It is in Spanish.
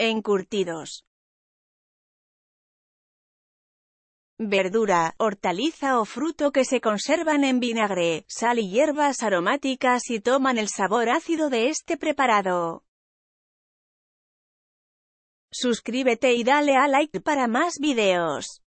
encurtidos. Verdura, hortaliza o fruto que se conservan en vinagre, sal y hierbas aromáticas y toman el sabor ácido de este preparado. Suscríbete y dale a like para más videos.